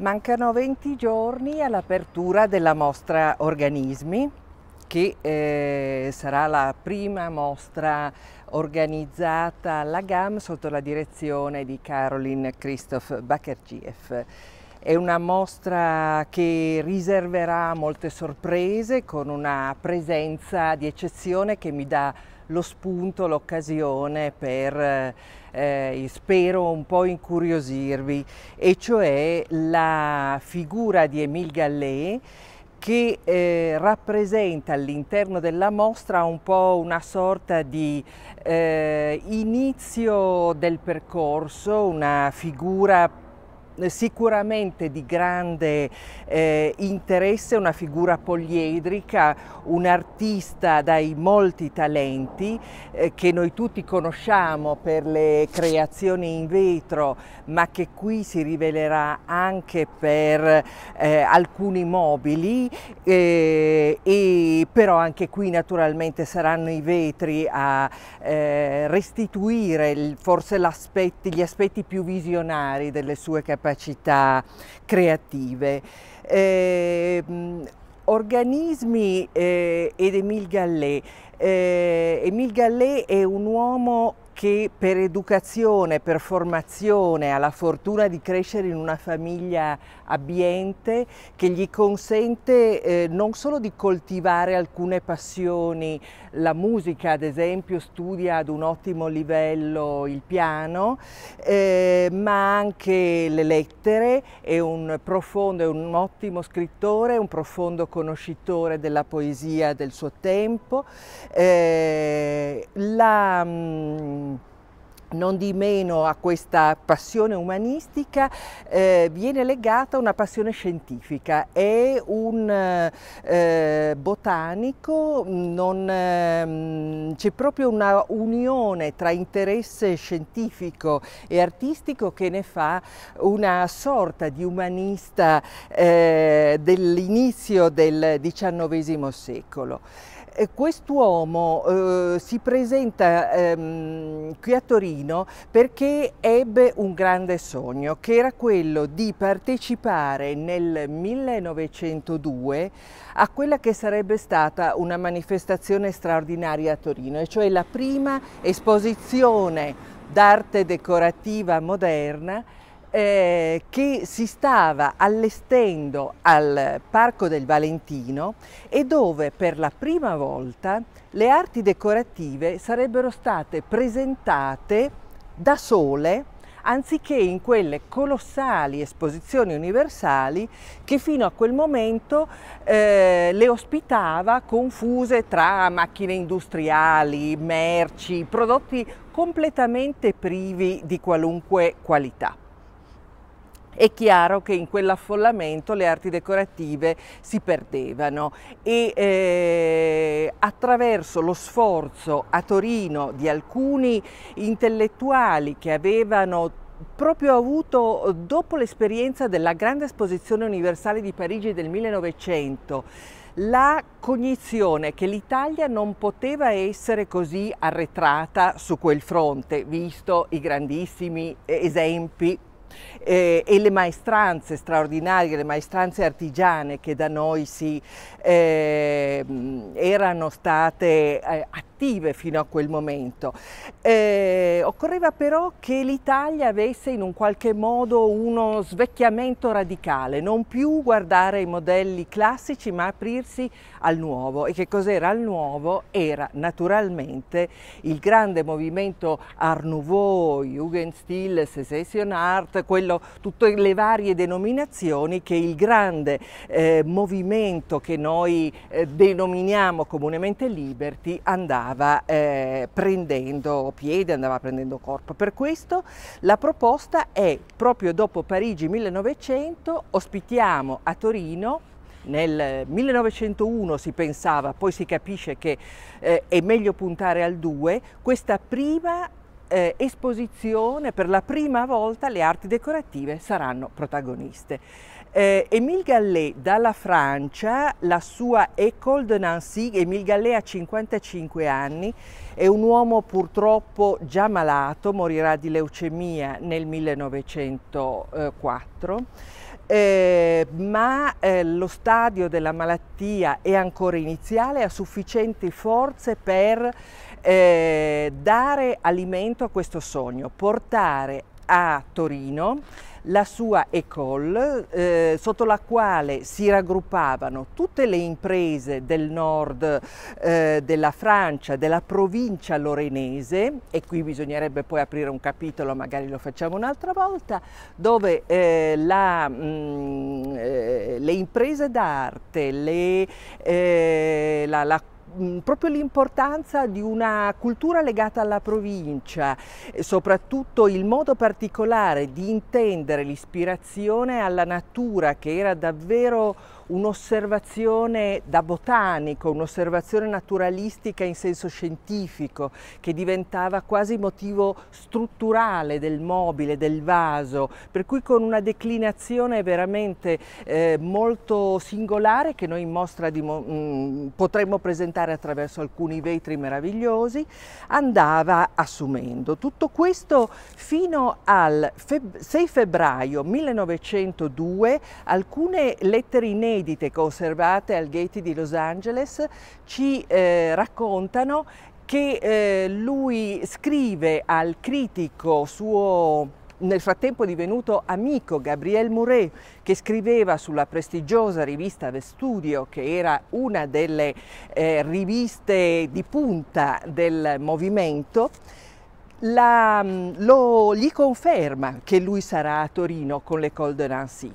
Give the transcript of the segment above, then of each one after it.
Mancano 20 giorni all'apertura della mostra Organismi, che eh, sarà la prima mostra organizzata alla GAM sotto la direzione di Caroline Christoph Bakergiev. È una mostra che riserverà molte sorprese con una presenza di eccezione che mi dà lo spunto, l'occasione per, eh, spero, un po' incuriosirvi, e cioè la figura di Émile Gallet che eh, rappresenta all'interno della mostra un po' una sorta di eh, inizio del percorso, una figura eh, sicuramente di grande eh, interesse, una figura poliedrica, un artista dai molti talenti eh, che noi tutti conosciamo per le creazioni in vetro, ma che qui si rivelerà anche per eh, alcuni mobili eh, e però anche qui naturalmente saranno i vetri a eh, restituire il, forse gli aspetti più visionari delle sue capacità capacità creative. Eh, organismi eh, ed Emile Gallet. Eh, Émile Gallet è un uomo che per educazione, per formazione ha la fortuna di crescere in una famiglia abbiente che gli consente eh, non solo di coltivare alcune passioni, la musica ad esempio studia ad un ottimo livello il piano, eh, ma anche le lettere, è un profondo, è un ottimo scrittore, un profondo conoscitore della poesia del suo tempo. Eh, la, mm, non di meno a questa passione umanistica eh, viene legata una passione scientifica. È un eh, botanico, eh, c'è proprio una unione tra interesse scientifico e artistico che ne fa una sorta di umanista eh, dell'inizio del XIX secolo. Quest'uomo eh, si presenta ehm, qui a Torino perché ebbe un grande sogno, che era quello di partecipare nel 1902 a quella che sarebbe stata una manifestazione straordinaria a Torino, e cioè la prima esposizione d'arte decorativa moderna eh, che si stava allestendo al Parco del Valentino e dove per la prima volta le arti decorative sarebbero state presentate da sole anziché in quelle colossali esposizioni universali che fino a quel momento eh, le ospitava confuse tra macchine industriali, merci, prodotti completamente privi di qualunque qualità. È chiaro che in quell'affollamento le arti decorative si perdevano e eh, attraverso lo sforzo a Torino di alcuni intellettuali che avevano proprio avuto dopo l'esperienza della grande esposizione universale di Parigi del 1900 la cognizione che l'Italia non poteva essere così arretrata su quel fronte, visto i grandissimi eh, esempi eh, e le maestranze straordinarie, le maestranze artigiane che da noi si, eh, erano state attivate eh, attive fino a quel momento. Eh, occorreva però che l'Italia avesse in un qualche modo uno svecchiamento radicale, non più guardare i modelli classici ma aprirsi al nuovo. E che cos'era il nuovo? Era naturalmente il grande movimento Art Nouveau, Jugendstil, Secession Art, quello, tutte le varie denominazioni che il grande eh, movimento che noi eh, denominiamo comunemente Liberty andava andava eh, prendendo piede, andava prendendo corpo. Per questo la proposta è proprio dopo Parigi 1900 ospitiamo a Torino nel 1901 si pensava, poi si capisce che eh, è meglio puntare al 2, questa prima eh, esposizione per la prima volta le arti decorative saranno protagoniste. Eh, Émile Gallet dalla Francia, la sua École de Nancy, Emile Gallet ha 55 anni, è un uomo purtroppo già malato, morirà di leucemia nel 1904, eh, ma eh, lo stadio della malattia è ancora iniziale, ha sufficienti forze per eh, dare alimento a questo sogno, portare a Torino la sua école eh, sotto la quale si raggruppavano tutte le imprese del nord eh, della Francia, della provincia lorenese, e qui bisognerebbe poi aprire un capitolo, magari lo facciamo un'altra volta, dove eh, la, mh, mm, eh, le imprese d'arte, eh, la, la Mm, proprio l'importanza di una cultura legata alla provincia, soprattutto il modo particolare di intendere l'ispirazione alla natura che era davvero un'osservazione da botanico, un'osservazione naturalistica in senso scientifico, che diventava quasi motivo strutturale del mobile, del vaso, per cui con una declinazione veramente eh, molto singolare che noi in mostra di, mh, mm, potremmo presentare attraverso alcuni vetri meravigliosi, andava assumendo. Tutto questo fino al feb 6 febbraio 1902, alcune lettere inedite inedite conservate al Getty di Los Angeles ci eh, raccontano che eh, lui scrive al critico suo nel frattempo divenuto amico Gabriel Mouret, che scriveva sulla prestigiosa rivista The Studio, che era una delle eh, riviste di punta del movimento, la, mm, lo, gli conferma che lui sarà a Torino con l'École de Nancy.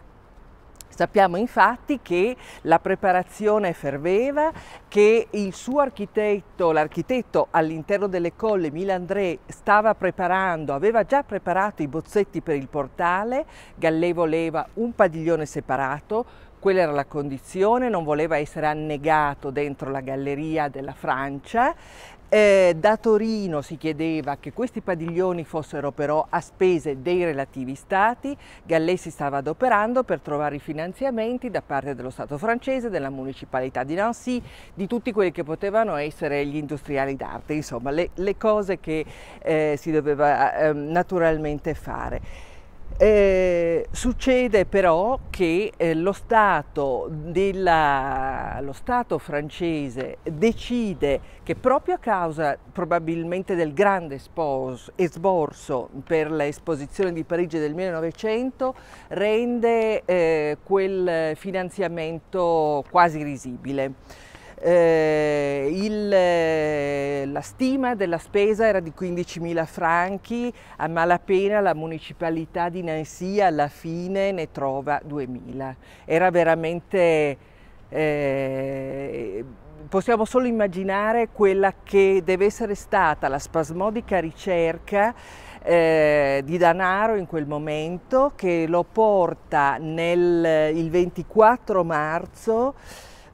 Sappiamo infatti che la preparazione ferveva, che il suo architetto, l'architetto all'interno delle colle Milandré stava preparando, aveva già preparato i bozzetti per il portale, Gallevo voleva un padiglione separato, quella era la condizione, non voleva essere annegato dentro la galleria della Francia. Eh, da Torino si chiedeva che questi padiglioni fossero però a spese dei relativi stati, Gallet si stava adoperando per trovare i finanziamenti da parte dello Stato francese, della municipalità di Nancy, di tutti quelli che potevano essere gli industriali d'arte, insomma le, le cose che eh, si doveva eh, naturalmente fare. Eh, succede però che eh, lo, stato della, lo, Stato francese decide che proprio a causa probabilmente del grande espos, esborso per l'esposizione di Parigi del 1900 rende eh, quel finanziamento quasi risibile. Eh, il, la stima della spesa era di 15.000 franchi, a malapena la municipalità di Nancy alla fine ne trova 2.000. Era veramente... Eh, possiamo solo immaginare quella che deve essere stata la spasmodica ricerca eh, di Danaro in quel momento che lo porta nel, il 24 marzo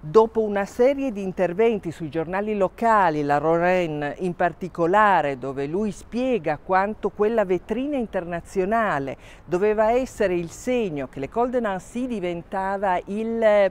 dopo una serie di interventi sui giornali locali, la Roren in particolare, dove lui spiega quanto quella vetrina internazionale doveva essere il segno che l'École de Nancy diventava eh,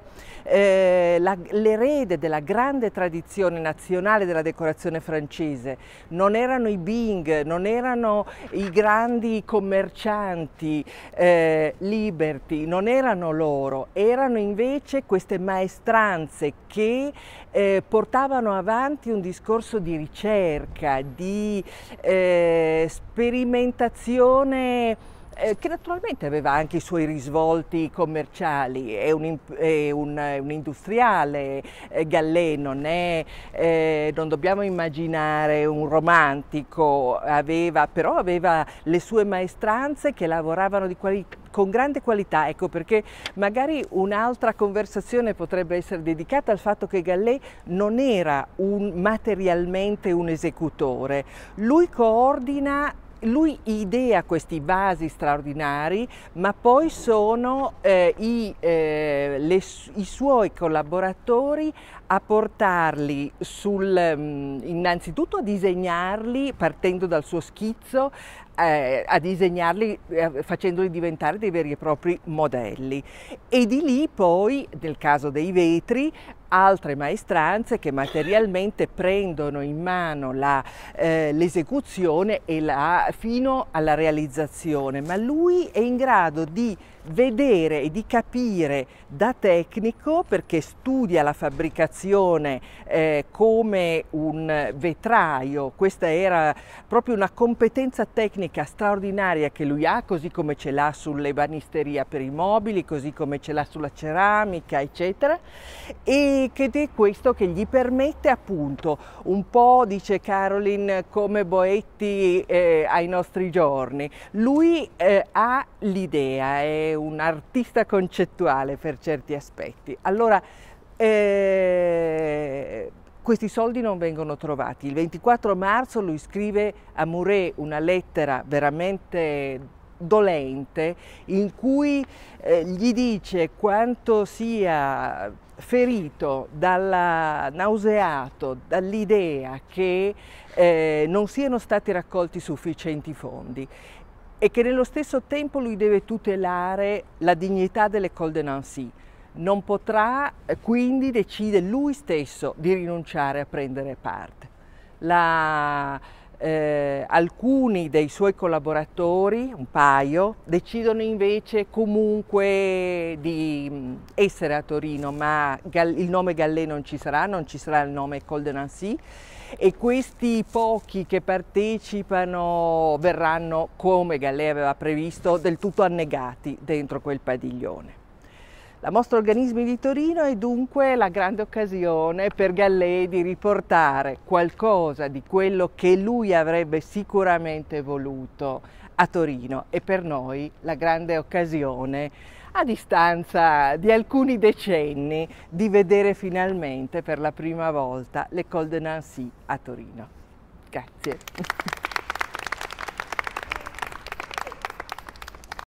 l'erede eh, della grande tradizione nazionale della decorazione francese. Non erano i Bing, non erano i grandi commercianti, eh, Liberty, non erano loro, erano invece queste maestranze minoranze che eh, portavano avanti un discorso di ricerca, di eh, sperimentazione eh, che naturalmente aveva anche i suoi risvolti commerciali, è un, è un, è un industriale gallè, Galleno, né, eh, non dobbiamo immaginare un romantico, aveva, però aveva le sue maestranze che lavoravano di qualità con grande qualità, ecco perché magari un'altra conversazione potrebbe essere dedicata al fatto che Gallet non era un, materialmente un esecutore, lui coordina lui idea questi vasi straordinari, ma poi sono eh, i, eh, le, i, suoi collaboratori a portarli sul, mm, innanzitutto a disegnarli partendo dal suo schizzo, eh, a disegnarli eh, facendoli diventare dei veri e propri modelli. E di lì poi, nel caso dei vetri, altre maestranze che materialmente prendono in mano eh, l'esecuzione eh, e la, fino alla realizzazione, ma lui è in grado di vedere e di capire da tecnico, perché studia la fabbricazione eh, come un vetraio, questa era proprio una competenza tecnica straordinaria che lui ha, così come ce l'ha sull'ebanisteria per i mobili, così come ce l'ha sulla ceramica, eccetera, e che è questo che gli permette appunto un po', dice Caroline, come Boetti eh, ai nostri giorni. Lui eh, ha l'idea, è un artista concettuale per certi aspetti. Allora, eh, questi soldi non vengono trovati. Il 24 marzo lui scrive a Muré una lettera veramente dolente in cui eh, gli dice quanto sia ferito, dalla, nauseato dall'idea che eh, non siano stati raccolti sufficienti fondi e che nello stesso tempo lui deve tutelare la dignità dell'École de Nancy. Non potrà, eh, quindi decide lui stesso di rinunciare a prendere parte. La eh, alcuni dei suoi collaboratori, un paio, decidono invece comunque di mm, essere a Torino, ma il nome Gallet non ci sarà, non ci sarà il nome Col de Nancy e questi pochi che partecipano verranno, come Gallet aveva previsto, del tutto annegati dentro quel padiglione. La mostra Organismi di Torino è dunque la grande occasione per Gallet di riportare qualcosa di quello che lui avrebbe sicuramente voluto a Torino e per noi la grande occasione a distanza di alcuni decenni di vedere finalmente per la prima volta l'École de Nancy a Torino. Grazie.